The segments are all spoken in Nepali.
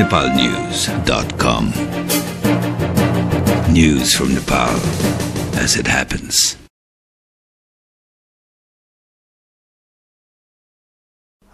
nepalnews.com. News from Nepal as it happens.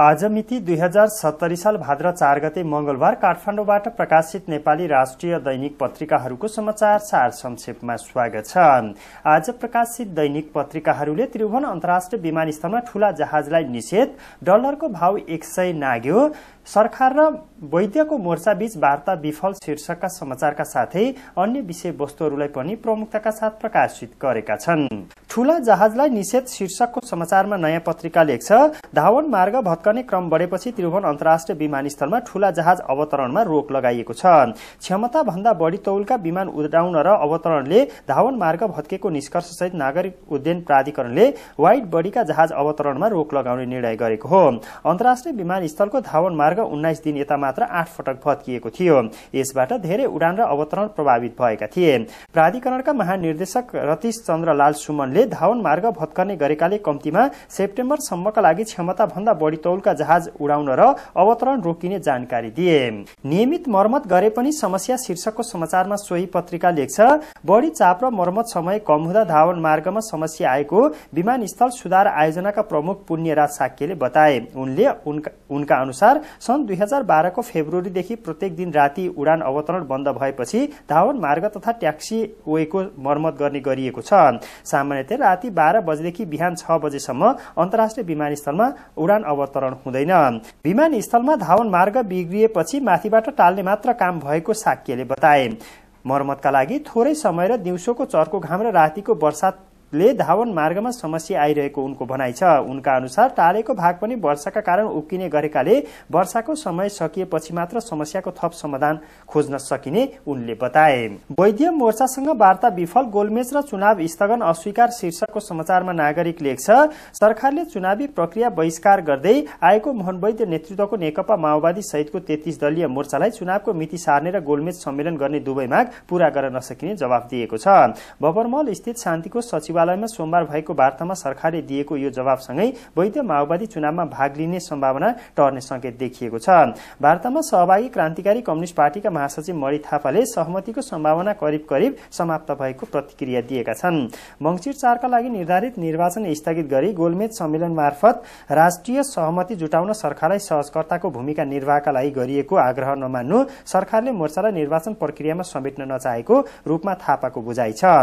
आज मिति दुई हजार सत्तरी साल भाद्र चार गते मंगलबार काठमाण्डुबाट प्रकाशित नेपाली राष्ट्रिय दैनिक पत्रिकाहरूको समाचार सार संक्षेपमा स्वागत छ आज प्रकाशित दैनिक पत्रिकाहरूले त्रिभुवन अन्तर्राष्ट्रिय विमानस्थलमा ठूला जहाजलाई निषेध डलरको भाव एक सय नाग्यो सरकार र वैद्यको मोर्चाबीच वार्ता विफल शीर्षकका समाचारका साथै अन्य विषयवस्तुहरूलाई पनि प्रमुखताका साथ प्रकाशित गरेका छन् ठूला जहाजलाई निषेध शीर्षकको समाचारमा नयाँ पत्रिका लेख्छ धावन मार्ग भत्कने क्रम बढेपछि त्रिभुवन अन्तर्राष्ट्रिय विमानस्थलमा ठूला जहाज अवतरणमा रोक लगाइएको छ क्षमताभन्दा बढी तौलका विमान उडाउन र अवतरणले धावन मार्ग भत्केको निष्कर्षसहित नागरिक उड्डयन प्राधिकरणले वाइड बडीका जहाज अवतरणमा रोक लगाउने निर्णय गरेको हो अन्तर्राष्ट्रिय विमानस्थलको धावन मार्ग उन्नाइस दिन यता मात्र आठ पटक भत्किएको थियो यसबाट धेरै उडान र अवतरण प्रभावित भएका थिए प्राधिकरणका महानिर्देशक रतिश चन्द्र लाल सुमनले धावन मार्ग भत्कने गरेकाले कम्तीमा सेप्टेम्बरसम्मका लागि क्षमताभन्दा बढी तौलका जहाज उडाउन र अवतरण रोकिने जानकारी दिए नियमित मरमत गरे पनि समस्या शीर्षकको समाचारमा सोही पत्रिका लेख्छ बढी चाप र मरमत समय कम हुँदा धावन मार्गमा समस्या आएको विमानस्थल सुधार आयोजनाका प्रमुख पुण्यराज साक्यले बताए उनले उनका अनुसार सन् दुई हजार बाह्रको फेब्रुअरीदेखि प्रत्येक दिन राति उडान अवतरण बन्द भएपछि धावन मार्ग तथा ट्याक्सी वेको मर्मत गर्ने गरिएको छ सामान्यतया राति बाह्र बजेदेखि बिहान छ बजेसम्म अन्तर्राष्ट्रिय विमानस्थलमा उडान अवतरण हुँदैन विमानस्थलमा धावन मार्ग बिग्रिएपछि माथिबाट टाल्ने मात्र काम भएको साक्यले बताए मर्मतका लागि थोरै समय र दिउँसोको चर्को घाम र रातिको बर्सात ले धावन मार्गमा समस्या आइरहेको उनको भनाइ छ उनका अनुसार टाढेको भाग पनि वर्षाका कारण उक्किने गरेकाले वर्षाको समय सकिएपछि मात्र समस्याको थप समाधान खोज्न सकिने उनले बताए वैद्य मोर्चासँग वार्ता विफल गोलमेज र चुनाव स्थगन अस्वीकार शीर्षकको समाचारमा नागरिक लेख्छ सरकारले चुनावी प्रक्रिया बहिष्कार गर्दै आएको मोहन वैद्य नेतृत्वको नेकपा माओवादी सहितको तेत्तिस दलीय मोर्चालाई चुनावको मिति सार्ने र गोलमेज सम्मेलन गर्ने दुवै माग पूरा गर्न नसकिने जवाब दिएको छ भवरमल स्थित शान्तिको सचिव सचिवालयमा सोमबार भएको वार्तामा सरकारले दिएको यो जवाबसँगै वैध माओवादी चुनावमा भाग लिने सम्भावना टर्ने संकेत देखिएको छ वार्तामा सहभागी क्रान्तिकारी कम्युनिष्ट पार्टीका महासचिव मणि थापाले सहमतिको सम्भावना करिब करिब समाप्त भएको प्रतिक्रिया दिएका छन् मङ्सिर चारका लागि निर्धारित निर्वाचन स्थगित गरी गोलमेज सम्मेलन मार्फत राष्ट्रिय सहमति जुटाउन सरकारलाई सहजकर्ताको भूमिका निर्वाहका लागि गरिएको आग्रह नमान्नु सरकारले मोर्चालाई निर्वाचन प्रक्रियामा समेट्न नचाहेको रूपमा थापाको बुझाइ छ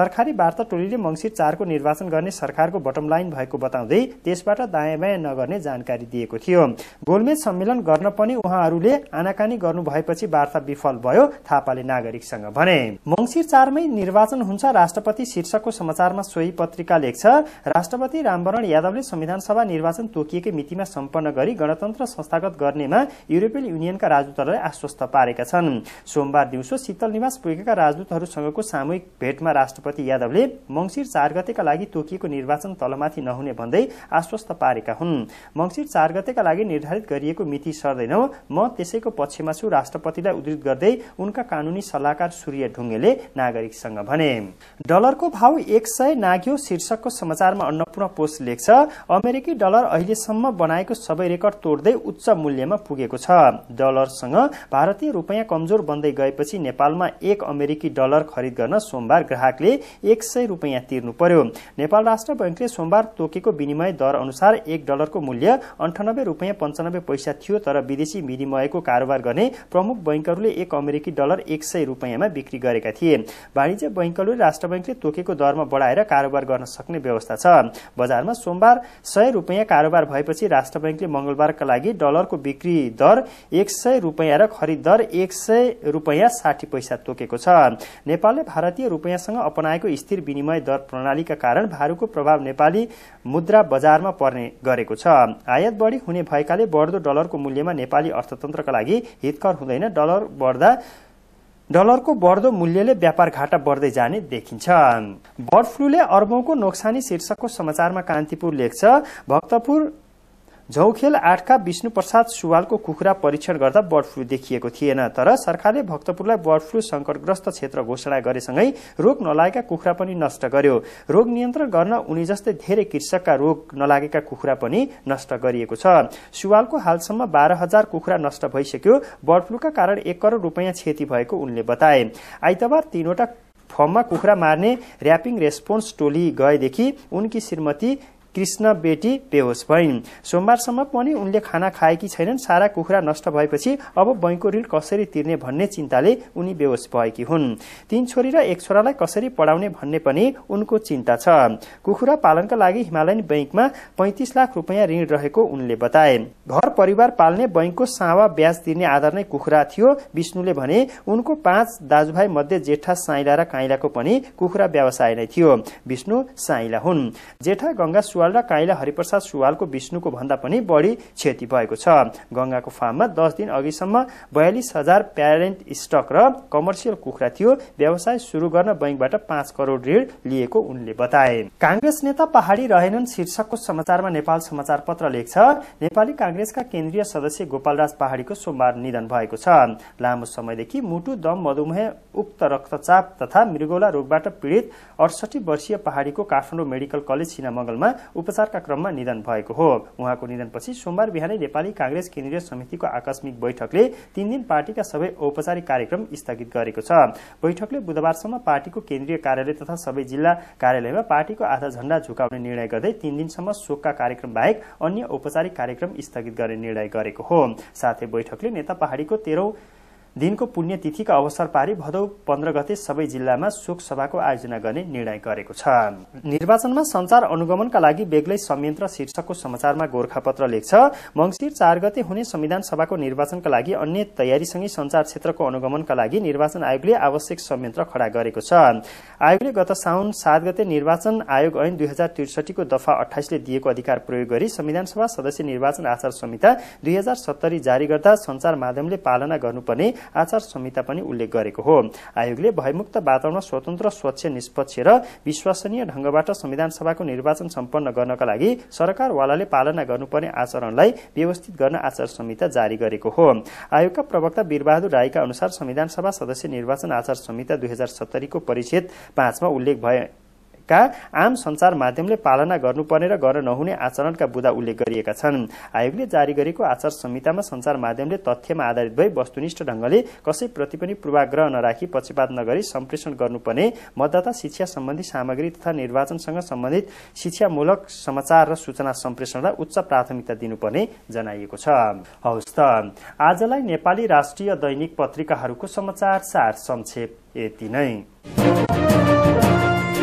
सरकारी वार्ता टोलीले मङ्सिर सिट चारको निर्वाचन गर्ने सरकारको बटम लाइन भएको बताउँदै त्यसबाट दायाँ बायाँ नगर्ने जानकारी दिएको थियो गोलमेज सम्मेलन गर्न पनि उहाँहरूले आनाकानी गर्नु भएपछि वार्ता विफल भयो थापाले नागरिकसँग भने मङ्सिर चारमै निर्वाचन हुन्छ राष्ट्रपति शीर्षकको समाचारमा सोही पत्रिका लेख्छ राष्ट्रपति रामवरण यादवले संविधान सभा निर्वाचन तोकिएकै मितिमा सम्पन्न गरी गणतन्त्र संस्थागत गर्नेमा युरोपियन युनियनका राजदूतहरूलाई आश्वस्त पारेका छन् सोमबार दिउँसो शीतल निवास पुगेका राजदूतहरूसँगको सामूहिक भेटमा राष्ट्रपति यादवले मङ्सिर चार गतेका लागि तोकिएको निर्वाचन तलमाथि नहुने भन्दै आश्वस्त पारेका हुन् मङ्सिर चार गतेका लागि निर्धारित गरिएको मिति सर्दैनौ म त्यसैको पक्षमा छु राष्ट्रपतिलाई उद्धित गर्दै उनका कानूनी सल्लाहकार सूर्य ढुङ्गेले नागरिकसँग भने डलरको भाव एक सय नाग्यो शीर्षकको समाचारमा अन्नपूर्ण पोस्ट लेख्छ अमेरिकी डलर अहिलेसम्म बनाएको सबै रेकर्ड तोड्दै उच्च मूल्यमा पुगेको छ डलरसँग भारतीय रुपियाँ कमजोर बन्दै गएपछि नेपालमा एक अमेरिकी डलर खरिद गर्न सोमबार ग्राहकले एक सय रुपियाँ तिर्नु पर्यो नेपाल राष्ट्र बैंकले सोमबार तोकेको विनिमय दर अनुसार एक डलरको मूल्य अन्ठानब्बे रुपियाँ पन्चानब्बे पैसा थियो तर विदेशी विनिमयको कारोबार गर्ने प्रमुख बैङ्कहरूले एक अमेरिकी डलर एक सय रुपियाँमा बिक्री गरेका थिए वाणिज्य बैङ्कहरूले राष्ट्र बैंकले तोकेको दरमा बढाएर कारोबार गर्न सक्ने व्यवस्था छ बजारमा सोमबार सय रुपियाँ कारोबार भएपछि राष्ट्र बैंकले मंगलबारका लागि डलरको बिक्री दर एक सय रुपियाँ र खरिद दर एक सय रुपियाँ साठी पैसा तोकेको छ नेपालले भारतीय रुपियाँसँग अपनाएको स्थिर विनिमय दर प्रणालीका कारण भारूको प्रभाव नेपाली मुद्रा बजारमा पर्ने गरेको छ आयात बढी हुने भएकाले बढ्दो डलरको मूल्यमा नेपाली अर्थतन्त्रका लागि हितकर हुँदैन डलर बढ्दा डलरको बढ्दो मूल्यले व्यापार घाटा बढ्दै जाने देखिन्छ बर्ड फ्लूले अर्बौंको नोक्सानी शीर्षकको समाचारमा कान्तिपुर लेख्छ भक्तपुर झौखेल आठका विष्णुप्रसाद सुवालको कुखुरा परीक्षण गर्दा बर्ड फ्लू देखिएको थिएन तर सरकारले भक्तपुरलाई बर्ड फ्लू संकटग्रस्त क्षेत्र घोषणा गरेसँगै रोग नलागेका कुखुरा पनि नष्ट गर्यो रोग नियन्त्रण गर्न उनी जस्तै धेरै कृषकका रोग नलागेका कुखुरा पनि नष्ट गरिएको छ सुवालको हालसम्म बाह्र हजार कुखुरा नष्ट भइसक्यो बर्ड फ्लूका कारण एक करोड़ रूपियाँ क्षति भएको उनले बताए आइतबार तीनवटा फर्ममा कुखुरा मार्ने ऱ्यापिङ रेस्पोन्स टोली गएदेखि उनकी श्रीमती कृष्ण बेटी बेहोस भइन् सोमबारसम्म पनि उनले खाना खाएकी छैनन् सारा कुखुरा नष्ट भएपछि अब बैङ्कको ऋण कसरी तिर्ने भन्ने चिन्ताले उनी बेहोस भएकी हुन् तीन छोरी र एक छोरालाई कसरी पढाउने भन्ने पनि उनको चिन्ता छ कुखुरा पालनका लागि हिमालयन बैङ्कमा पैँतिस लाख रुपियाँ ऋण रहेको उनले बताए घर परिवार पाल्ने बैङ्कको सावा ब्याज तिर्ने आधार नै कुखुरा थियो विष्णुले भने उनको पाँच दाजुभाइ मध्ये जेठा साइला र काइलाको पनि कुखुरा व्यवसाय नै थियो विष्णु साइला हुन् जेठा गङ्गा सुवाल र काइला हरिप्रसाद सुवालको विष्णुको भन्दा पनि बढी क्षति भएको छ गङ्गाको फार्ममा दस दिन अघिसम्म बयालिस हजार प्यारेन्ट स्टक र कमर्सियल कुखुरा थियो व्यवसाय सुरु गर्न बैङ्कबाट पाँच करोड ऋण लिएको उनले बताए काङ्ग्रेस नेता पहाडी रहेनन् शीर्षकको समाचारमा नेपाल समाचार पत्र लेख्छ नेपाली काङ्ग्रेसका केन्द्रीय सदस्य गोपालराज पहाडीको सोमबार निधन भएको छ लामो समयदेखि मुटु दम मधुमेह उक्त रक्तचाप तथा मृगौला रोगबाट पीडित अडसठी वर्षीय पहाडीको काठमाडौँ मेडिकल कलेज सिनामंगलमा उपचारका क्रममा निधन भएको हो उहाँको निधनपछि सोमबार बिहानै नेपाली काङ्ग्रेस केन्द्रीय समितिको आकस्मिक बैठकले तीन दिन पार्टीका सबै औपचारिक कार्यक्रम स्थगित गरेको छ बैठकले बुधबारसम्म पार्टीको केन्द्रीय कार्यालय तथा सबै जिल्ला कार्यालयमा पार्टीको आधा झण्डा झुकाउने निर्णय गर्दै तीन दिनसम्म शोकका कार्यक्रम बाहेक अन्य औपचारिक कार्यक्रम स्थगित गर्ने निर्णय गरेको हो साथै बैठकले नेता पहाड़ीको तेह्रौं दिनको पुण्यतिथिका अवसर पारी भदौ पन्ध्र गते सबै जिल्लामा शोक सभाको आयोजना गर्ने निर्णय गरेको छ निर्वाचनमा संचार अनुगमनका लागि बेग्लै संयन्त्र शीर्षकको समाचारमा गोर्खापत्र लेख्छ मंगिर चार गते हुने संविधान सभाको निर्वाचनका लागि अन्य तयारीसँगै संचार क्षेत्रको अनुगमनका लागि निर्वाचन आयोगले आवश्यक संयन्त्र खड़ा गरेको छ आयोगले गत साउन सात गते निर्वाचन आयोग ऐन दुई हजार त्रिसठीको दफा अठाइसले दिएको अधिकार प्रयोग गरी संविधान सभा सदस्य निर्वाचन आचार संहिता दुई हजार सत्तरी जारी गर्दा संचार माध्यमले पालना गर्नुपर्ने आचार संहिता पनि उल्लेख गरेको हो आयोगले भयमुक्त वातावरण स्वतन्त्र स्वच्छ निष्पक्ष र विश्वसनीय ढंगबाट संविधान सभाको निर्वाचन सम्पन्न गर्नका लागि सरकारवालाले पालना गर्नुपर्ने आचरणलाई व्यवस्थित गर्न आचार संहिता जारी गरेको हो आयोगका प्रवक्ता वीरबहादुर राईका अनुसार संविधान सभा सदस्य निर्वाचन आचार संहिता दुई हजार सत्तरीको परिच्छेद पाँचमा उल्लेख भए का आम संचार माध्यमले पालना गर्नुपर्ने र गर्न नहुने आचरणका बुदा उल्लेख गरिएका छन् आयोगले जारी गरेको आचार संहितामा संचार माध्यमले तथ्यमा आधारित भई वस्तुनिष्ठ ढंगले कसैप्रति पनि पूर्वाग्रह नराखी पक्षपात नगरी सम्प्रेषण गर्नुपर्ने मतदाता शिक्षा सम्बन्धी सामग्री तथा निर्वाचनसँग सम्बन्धित शिक्षामूलक समाचार र सूचना सम्प्रेषणलाई उच्च प्राथमिकता दिनुपर्ने जनाइएको छ हौस् त आजलाई नेपाली राष्ट्रिय दैनिक पत्रिकाहरूको समाचार सार संक्षेप यति नै